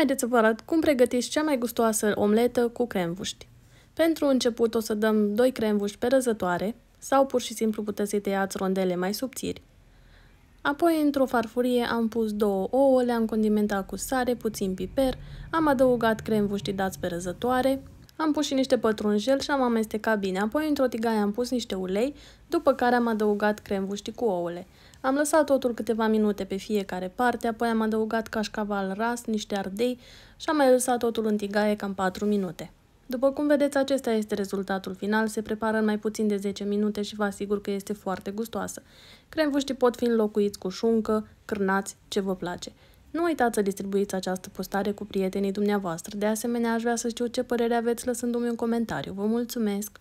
Haideți să vă arăt cum pregătiți cea mai gustoasă omletă cu cremvuști. Pentru început o să dăm 2 cremvuști pe răzătoare sau pur și simplu puteți să-i tăiați rondele mai subțiri. Apoi, într-o farfurie, am pus două ouă, le-am condimentat cu sare, puțin piper, am adăugat cremvuștii dați pe răzătoare, am pus și niște pătrunjel și am amestecat bine, apoi într-o tigaie am pus niște ulei, după care am adăugat cremvuștii cu ouăle. Am lăsat totul câteva minute pe fiecare parte, apoi am adăugat cașcaval ras, niște ardei și am mai lăsat totul în tigaie cam 4 minute. După cum vedeți, acesta este rezultatul final, se prepară în mai puțin de 10 minute și vă asigur că este foarte gustoasă. Cremvuștii pot fi înlocuiți cu șuncă, cârnați, ce vă place. Nu uitați să distribuiți această postare cu prietenii dumneavoastră. De asemenea, aș vrea să știu ce părere aveți lăsându-mi un comentariu. Vă mulțumesc!